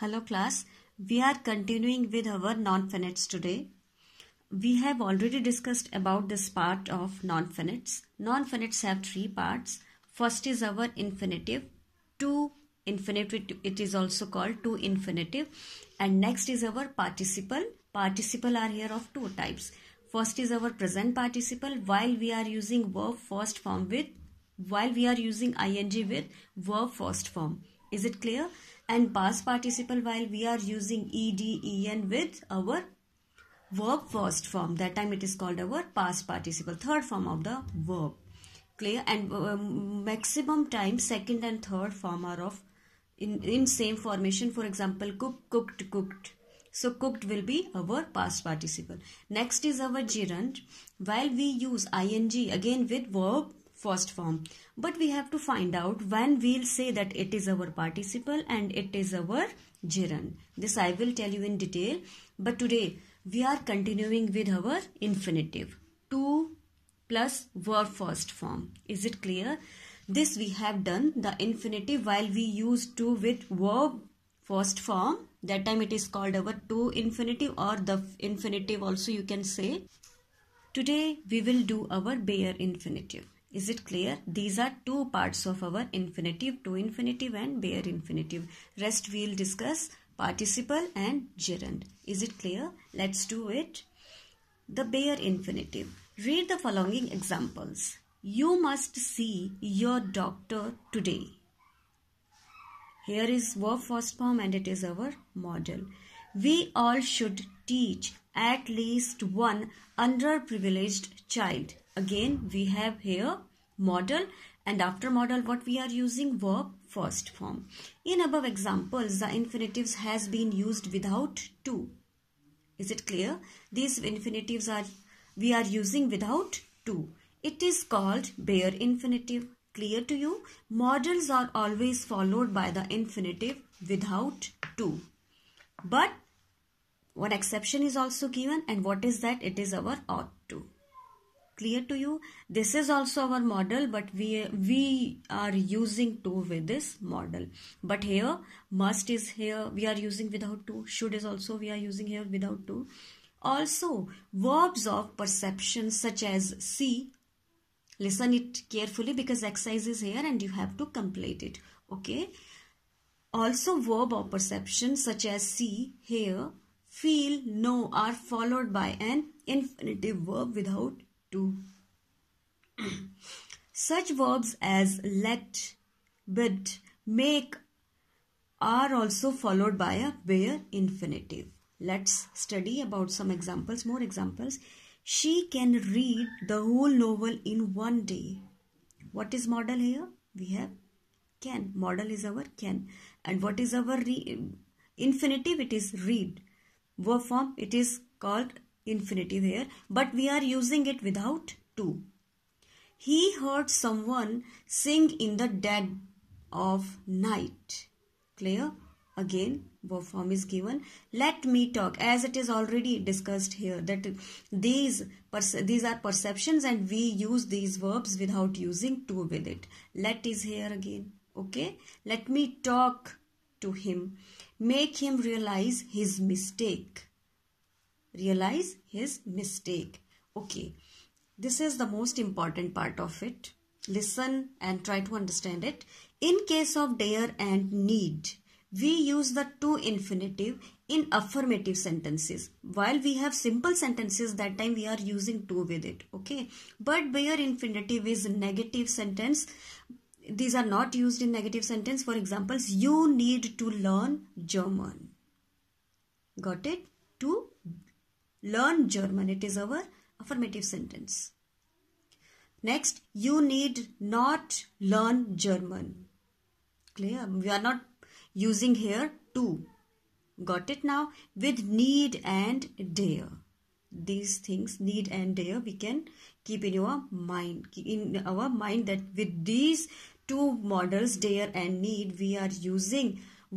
Hello class, we are continuing with our non-finites today. We have already discussed about this part of non-finites. Non-finites have three parts. First is our infinitive, to infinitive, it is also called to infinitive. And next is our participle. Participle are here of two types. First is our present participle while we are using verb first form with, while we are using ing with verb first form. Is it clear? and past participle while we are using ed en with our verb first form that time it is called our past participle third form of the verb clear and um, maximum time second and third form are of in, in same formation for example cook cooked cooked so cooked will be our past participle next is our gerund while we use ing again with verb first form. But we have to find out when we'll say that it is our participle and it is our gerund. This I will tell you in detail. But today we are continuing with our infinitive. To plus verb first form. Is it clear? This we have done the infinitive while we use to with verb first form. That time it is called our to infinitive or the infinitive also you can say. Today we will do our bare infinitive. Is it clear? These are two parts of our infinitive, to infinitive and bare infinitive. Rest we'll discuss participle and gerund. Is it clear? Let's do it. The bare infinitive. Read the following examples. You must see your doctor today. Here is verb first form and it is our model. We all should teach at least one underprivileged child. Again, we have here model and after model what we are using verb first form. In above examples, the infinitives has been used without to. Is it clear? These infinitives are we are using without to. It is called bare infinitive. Clear to you? Models are always followed by the infinitive without to. But what exception is also given and what is that it is our ought to clear to you this is also our model but we we are using to with this model but here must is here we are using without to should is also we are using here without to also verbs of perception such as see listen it carefully because exercise is here and you have to complete it okay also verb of perception such as see hear feel, know are followed by an infinitive verb without to. Such verbs as let, bid, make are also followed by a bare infinitive. Let's study about some examples, more examples. She can read the whole novel in one day. What is model here? We have can. Model is our can. And what is our re- infinitive? It is read verb form it is called infinitive here but we are using it without to. He heard someone sing in the dead of night. Clear? Again, verb form is given. Let me talk as it is already discussed here that these, these are perceptions and we use these verbs without using to with it. Let is here again. Okay. Let me talk to him. Make him realize his mistake. Realize his mistake. Okay, this is the most important part of it. Listen and try to understand it. In case of dare and need, we use the to infinitive in affirmative sentences while we have simple sentences that time we are using to with it okay but where infinitive is negative sentence these are not used in negative sentence. For examples, you need to learn German. Got it? To learn German. It is our affirmative sentence. Next, you need not learn German. Clear? We are not using here to. Got it now? With need and dare. These things, need and dare, we can keep in your mind. In our mind that with these two models dare and need we are using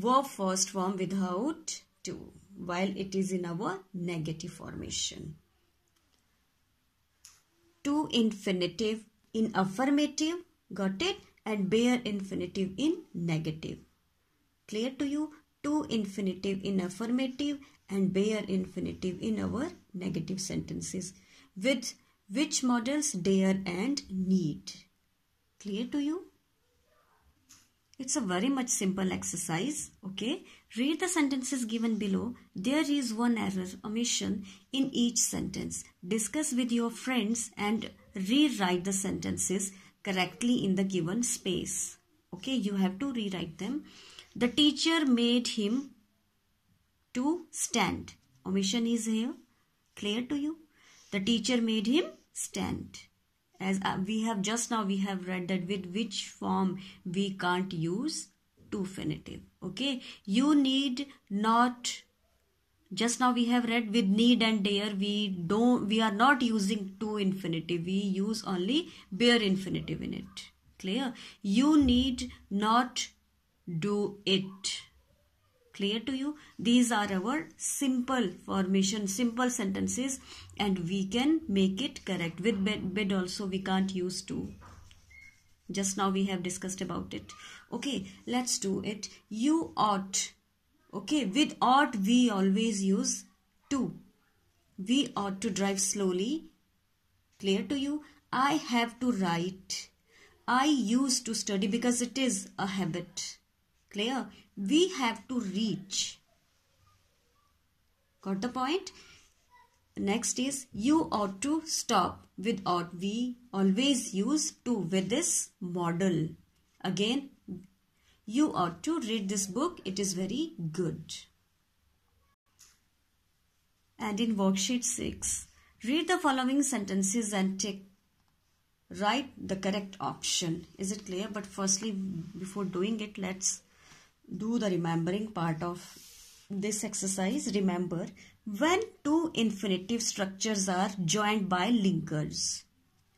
verb first form without to while it is in our negative formation. To infinitive in affirmative got it and bare infinitive in negative. Clear to you? To infinitive in affirmative and bare infinitive in our negative sentences with which models dare and need. Clear to you? It's a very much simple exercise. Okay. Read the sentences given below. There is one error omission in each sentence. Discuss with your friends and rewrite the sentences correctly in the given space. Okay. You have to rewrite them. The teacher made him to stand. Omission is here. Clear to you? The teacher made him stand as uh, we have just now we have read that with which form we can't use to finitive okay you need not just now we have read with need and dare we don't we are not using to infinitive we use only bare infinitive in it clear you need not do it Clear to you? These are our simple formation, simple sentences and we can make it correct. With bid, also we can't use to. Just now we have discussed about it. Okay, let's do it. You ought. Okay, with ought we always use to. We ought to drive slowly. Clear to you? I have to write. I used to study because it is a habit. Clear? We have to reach. Got the point? Next is you ought to stop with ought. We always use to with this model. Again, you ought to read this book. It is very good. And in worksheet 6, read the following sentences and take write the correct option. Is it clear? But firstly, before doing it, let's do the remembering part of this exercise remember when two infinitive structures are joined by linkers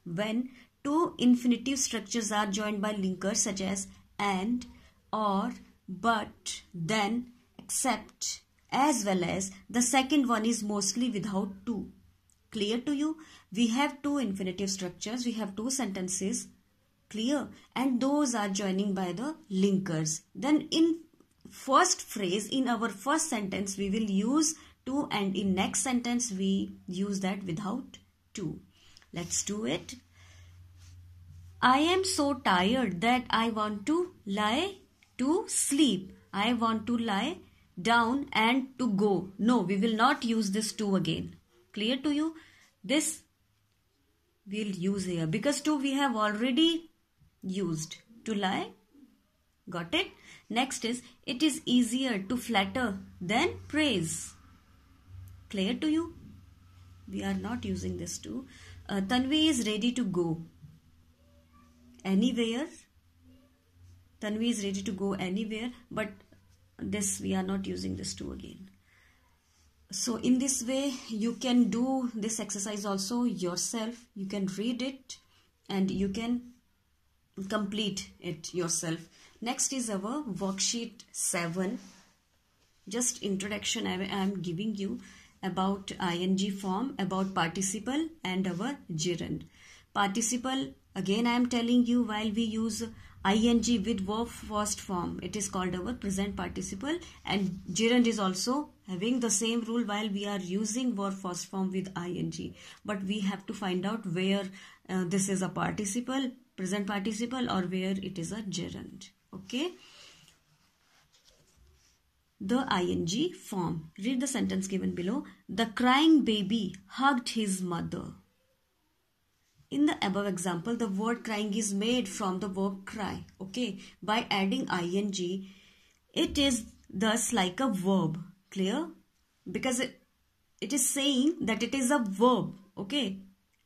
when two infinitive structures are joined by linkers such as and or but then except as well as the second one is mostly without two clear to you we have two infinitive structures we have two sentences clear and those are joining by the linkers then in first phrase in our first sentence we will use to and in next sentence we use that without to. Let's do it. I am so tired that I want to lie to sleep. I want to lie down and to go. No, we will not use this to again. Clear to you? This we'll use here because to we have already used to lie Got it? Next is, it is easier to flatter than praise. Clear to you? We are not using this too. Uh, Tanvi is ready to go. Anywhere. Tanvi is ready to go anywhere. But this, we are not using this too again. So in this way, you can do this exercise also yourself. You can read it and you can complete it yourself Next is our worksheet 7. Just introduction I am giving you about ing form, about participle and our gerund. Participle, again I am telling you while we use ing with verb first form. It is called our present participle and gerund is also having the same rule while we are using verb first form with ing. But we have to find out where uh, this is a participle, present participle or where it is a gerund okay the ing form read the sentence given below the crying baby hugged his mother in the above example the word crying is made from the verb cry okay by adding ing it is thus like a verb clear because it, it is saying that it is a verb okay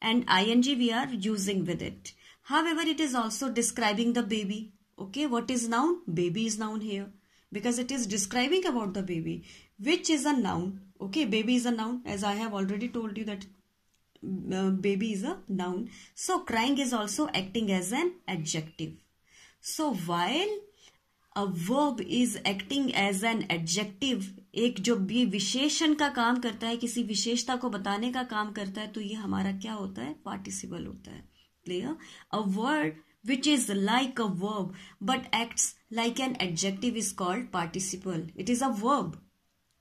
and ing we are using with it however it is also describing the baby okay what is noun baby is noun here because it is describing about the baby which is a noun okay baby is a noun as i have already told you that uh, baby is a noun so crying is also acting as an adjective so while a verb is acting as an adjective एक जो भी विशेषण का काम करता है किसी विशेषता को बताने का काम करता है तो ये हमारा क्या होता है पार्टिसिपल होता है clear a word which is like a verb but acts like an adjective is called participle. It is a verb.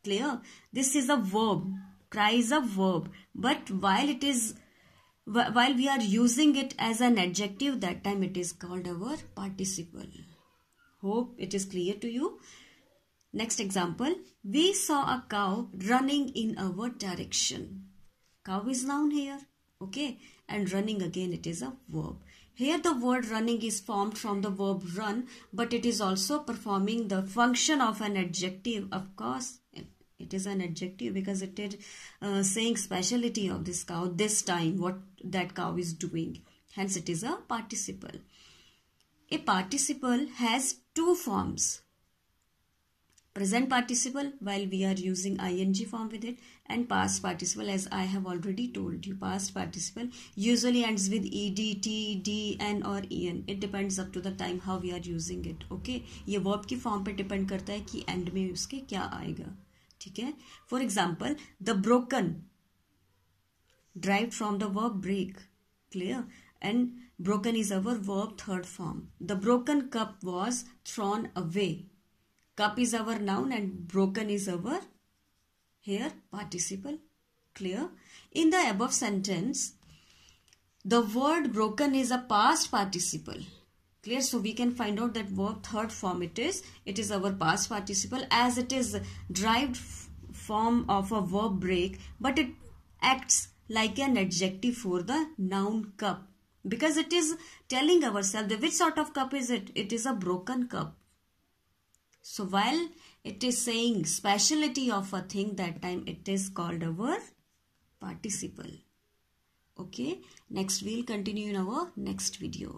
Clear? This is a verb. Cry is a verb. But while it is while we are using it as an adjective that time it is called our participle. Hope it is clear to you. Next example. We saw a cow running in our direction. Cow is noun here. Okay. And running again it is a verb. Here the word running is formed from the verb run, but it is also performing the function of an adjective. Of course, it is an adjective because it is uh, saying speciality of this cow, this time, what that cow is doing. Hence, it is a participle. A participle has two forms. present participle while we are using ing form with it and past participle as I have already told you past participle usually ends with ed, t, d, n or en it depends up to the time how we are using it okay ye verb ki form pe depend karta hai ki end mein uske kya aayega theek hai for example the broken derived from the verb break clear and broken is our verb third form the broken cup was thrown away Cup is our noun and broken is our here participle. Clear? In the above sentence, the word broken is a past participle. Clear? So we can find out that verb third form it is. It is our past participle as it is derived form of a verb break but it acts like an adjective for the noun cup because it is telling ourselves which sort of cup is it it is a broken cup so while it is saying speciality of a thing that time it is called our participle. Okay. Next we'll continue in our next video.